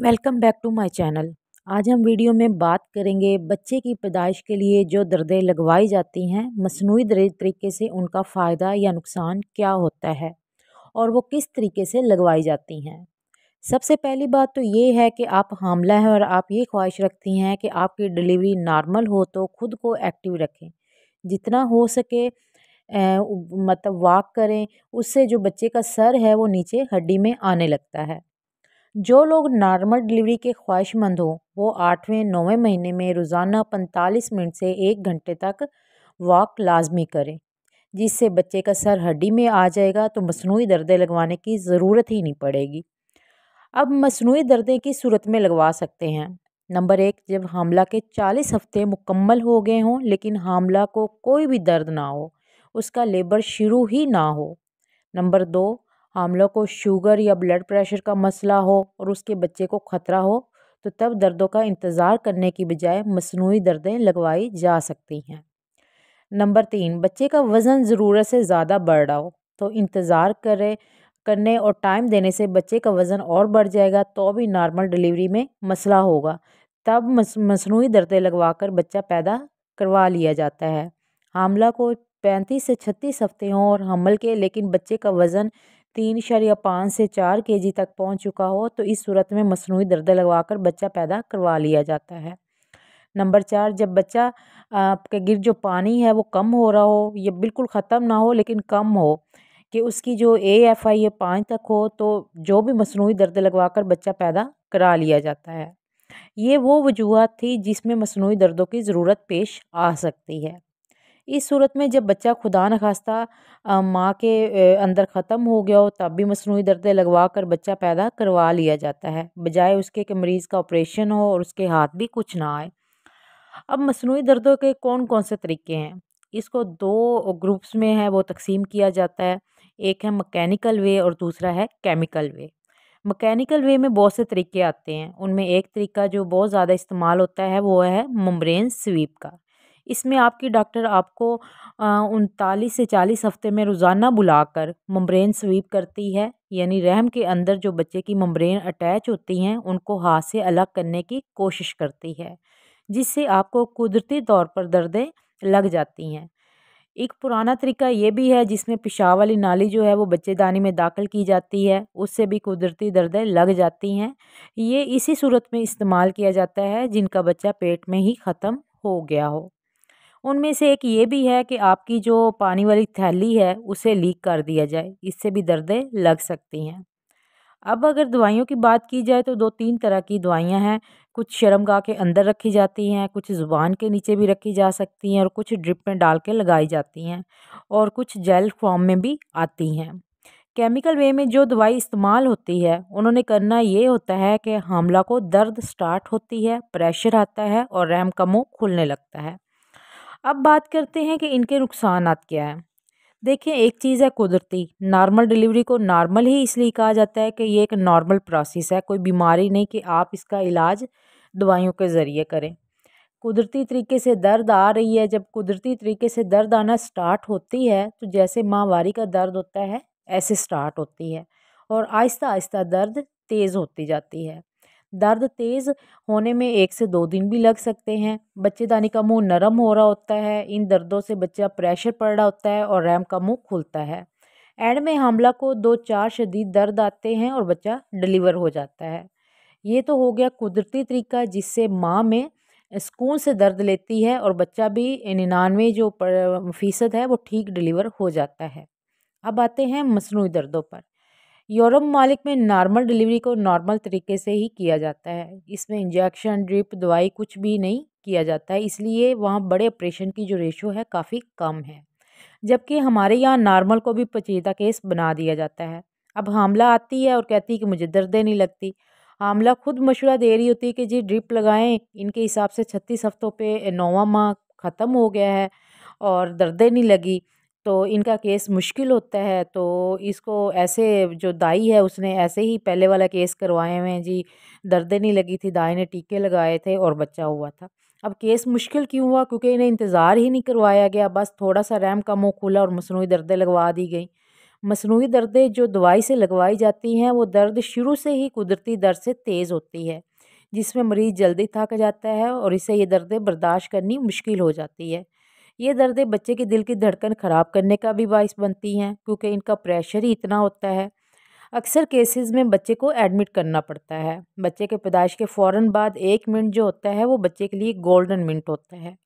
welcome back to my channel आज हम video में बात करेंगे बच्चे की पैदाइश के लिए जो दर्दें लगवाई जाती हैं मसनू तरीके से उनका फ़ायदा या नुकसान क्या होता है और वो किस तरीके से लगवाई जाती हैं सबसे पहली बात तो ये है कि आप हामला हैं और आप ये ख्वाहिश रखती हैं कि आपकी डिलीवरी नॉर्मल हो तो ख़ुद को एक्टिव रखें जितना हो सके मतलब वॉक करें उससे जो बच्चे का सर है वो नीचे हड्डी में आने लगता है जो लोग नॉर्मल डिलीवरी के ख्वाहिशमंद हों वो आठवें नौवें महीने में रोज़ाना पैंतालीस मिनट से एक घंटे तक वॉक लाजमी करें जिससे बच्चे का सर हड्डी में आ जाएगा तो मसनू दर्दें लगवाने की ज़रूरत ही नहीं पड़ेगी अब मसनू दर्दे की सूरत में लगवा सकते हैं नंबर एक जब हामला के चालीस हफ्ते मुकम्मल हो गए हों लेकिन हामला को कोई भी दर्द ना हो उसका लेबर शुरू ही ना हो नंबर दो हम लोग को शुगर या ब्लड प्रेशर का मसला हो और उसके बच्चे को ख़तरा हो तो तब दर्दों का इंतज़ार करने की बजाय मसनू दर्दें लगवाई जा सकती हैं नंबर तीन बच्चे का वज़न ज़रूरत से ज़्यादा बढ़ रहा हो तो इंतज़ार करे करने और टाइम देने से बच्चे का वज़न और बढ़ जाएगा तो भी नॉर्मल डिलीवरी में मसला होगा तब मसनू दर्दें लगवा कर बच्चा पैदा करवा लिया जाता है हामला को पैंतीस से छत्तीस हफ्ते हों और हमल के लेकिन बच्चे का वज़न तीन या पाँच से चार के जी तक पहुंच चुका हो तो इस सूरत में मसनू लगवा लगवाकर बच्चा पैदा करवा लिया जाता है नंबर चार जब बच्चा के गिर जो पानी है वो कम हो रहा हो या बिल्कुल ख़त्म ना हो लेकिन कम हो कि उसकी जो ए एफ आई है पाँच तक हो तो जो भी मसनू दर्द लगवा कर बच्चा पैदा करा लिया जाता है ये वो वजूहत थी जिसमें मसनू दर्दों की ज़रूरत पेश आ सकती है इस सूरत में जब बच्चा खुदा न खास्ता माँ के अंदर ख़त्म हो गया हो तब भी मसनू दर्दें लगवा कर बच्चा पैदा करवा लिया जाता है बजाय उसके कि मरीज़ का ऑपरेशन हो और उसके हाथ भी कुछ ना आए अब मसनू दर्दों के कौन कौन से तरीके हैं इसको दो ग्रुप्स में है वो तकसीम किया जाता है एक है मकैनिकल वे और दूसरा है केमिकल वे मकैनिकल वे में बहुत से तरीके आते हैं उनमें एक तरीका जो बहुत ज़्यादा इस्तेमाल होता है वो है ममब्रेन स्वीप का इसमें आपकी डॉक्टर आपको उनतालीस से चालीस हफ्ते में रोज़ाना बुलाकर मम्ब्रेन स्वीप करती है यानी रहम के अंदर जो बच्चे की मम्ब्रेन अटैच होती हैं उनको हाथ से अलग करने की कोशिश करती है जिससे आपको कुदरती तौर पर दर्दें लग जाती हैं एक पुराना तरीका ये भी है जिसमें पेशाब वाली नाली जो है वो बच्चेदानी में दाखिल की जाती है उससे भी कुदरती दर्दें लग जाती हैं ये इसी सूरत में इस्तेमाल किया जाता है जिनका बच्चा पेट में ही ख़त्म हो गया हो उनमें से एक ये भी है कि आपकी जो पानी वाली थैली है उसे लीक कर दिया जाए इससे भी दर्दें लग सकती हैं अब अगर दवाइयों की बात की जाए तो दो तीन तरह की दवाइयाँ हैं कुछ शर्मगाह के अंदर रखी जाती हैं कुछ ज़ुबान के नीचे भी रखी जा सकती हैं और कुछ ड्रिप में डाल के लगाई जाती हैं और कुछ जेल फॉर्म में भी आती हैं केमिकल वे में जो दवाई इस्तेमाल होती है उन्होंने करना ये होता है कि हमला को दर्द स्टार्ट होती है प्रेशर आता है और रैम कमो खुलने लगता है अब बात करते हैं कि इनके नुकसान क्या हैं देखें एक चीज़ है कुदरती नॉर्मल डिलीवरी को नॉर्मल ही इसलिए कहा जाता है कि ये एक नॉर्मल प्रोसेस है कोई बीमारी नहीं कि आप इसका इलाज दवाइयों के ज़रिए करें कुदरती तरीके से दर्द आ रही है जब कुदरती तरीके से दर्द आना स्टार्ट होती है तो जैसे माहवारी का दर्द होता है ऐसे स्टार्ट होती है और आहिस्ता आहिस्ता दर्द तेज़ होती जाती है दर्द तेज़ होने में एक से दो दिन भी लग सकते हैं बच्चेदानी का मुंह नरम हो रहा होता है इन दर्दों से बच्चा प्रेशर पड़ रहा होता है और रैम का मुंह खुलता है एंड में हमला को दो चार शदीद दर्द आते हैं और बच्चा डिलीवर हो जाता है ये तो हो गया कुदरती तरीका जिससे माँ में सुकून से दर्द लेती है और बच्चा भी निन्यानवे जो फ़ीसद है वो ठीक डिलीवर हो जाता है अब आते हैं मसनू दर्दों पर यूरोप ममालिक में नॉर्मल डिलीवरी को नॉर्मल तरीके से ही किया जाता है इसमें इंजेक्शन ड्रिप दवाई कुछ भी नहीं किया जाता है इसलिए वहाँ बड़े ऑपरेशन की जो रेशो है काफ़ी कम है जबकि हमारे यहाँ नॉर्मल को भी पचीदा केस बना दिया जाता है अब हामला आती है और कहती है कि मुझे दर्दें नहीं लगती हामला खुद मशवरा दे रही होती है कि जी ड्रिप लगाएं इनके हिसाब से छत्तीस हफ्तों पे नौवा माह ख़त्म हो गया है और दर्दें नहीं लगी तो इनका केस मुश्किल होता है तो इसको ऐसे जो दाई है उसने ऐसे ही पहले वाला केस करवाए हुए हैं जी दर्दें नहीं लगी थी दाई ने टीके लगाए थे और बच्चा हुआ था अब केस मुश्किल क्यों हुआ क्योंकि इन्हें इंतज़ार ही नहीं करवाया गया बस थोड़ा सा रैम का मुँह खुला और मसनू दर्दें लगवा दी गई मसनू दर्दें जो दवाई से लगवाई जाती हैं वो दर्द शुरू से ही कुदरती दर्द से तेज़ होती है जिसमें मरीज़ जल्दी थक जाता है और इसे ये दर्दें बर्दाश्त करनी मुश्किल हो जाती है ये दर्दें बच्चे के दिल की धड़कन ख़राब करने का भी बायस बनती हैं क्योंकि इनका प्रेशर ही इतना होता है अक्सर केसेस में बच्चे को एडमिट करना पड़ता है बच्चे के पैदाइश के फ़ौर बाद एक मिनट जो होता है वो बच्चे के लिए गोल्डन मिनट होता है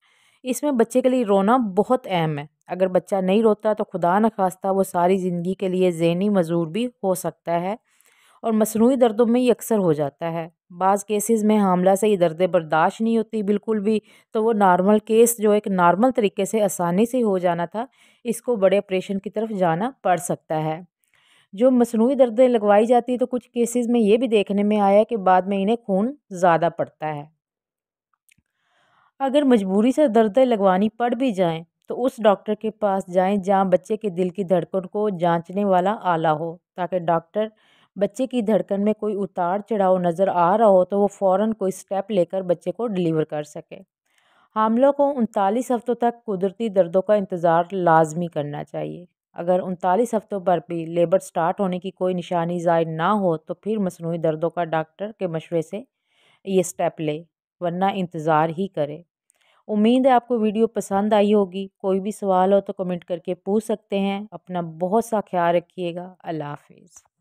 इसमें बच्चे के लिए रोना बहुत अहम है अगर बच्चा नहीं रोता तो खुदा न खास्ता वो सारी ज़िंदगी के लिए जहनी मजूर भी हो सकता है और मसनू दर्दों में ही अक्सर हो जाता है बाज़ केसेस में हामला से ये दर्दें बर्दाश्त नहीं होती बिल्कुल भी तो वो नॉर्मल केस जो एक नॉर्मल तरीके से आसानी से हो जाना था इसको बड़े ऑपरेशन की तरफ जाना पड़ सकता है जो मसनू दर्दें लगवाई जाती है तो कुछ केसेस में ये भी देखने में आया कि बाद में इन्हें खून ज़्यादा पड़ता है अगर मजबूरी से दर्दें लगवानी पड़ भी जाएँ तो उस डॉक्टर के पास जाएँ जहाँ बच्चे के दिल की धड़कन को जाँचने वाला आला हो ताकि डॉक्टर बच्चे की धड़कन में कोई उतार चढ़ाव नज़र आ रहा हो तो वो फ़ौर कोई स्टेप लेकर बच्चे को डिलीवर कर सके हामलों को उनतालीस हफ़्तों तक कुदरती दर्दों का इंतज़ार लाजमी करना चाहिए अगर उनतालीस हफ़्तों पर भी लेबर स्टार्ट होने की कोई निशानी ज़ाहिर ना हो तो फिर मसनू दर्दों का डॉक्टर के मशवरे से ये स्टेप ले वरना इंतज़ार ही करे उम्मीद है आपको वीडियो पसंद आई होगी कोई भी सवाल हो तो कमेंट करके पूछ सकते हैं अपना बहुत सा ख्याल रखिएगा अल्लाह हाफिज़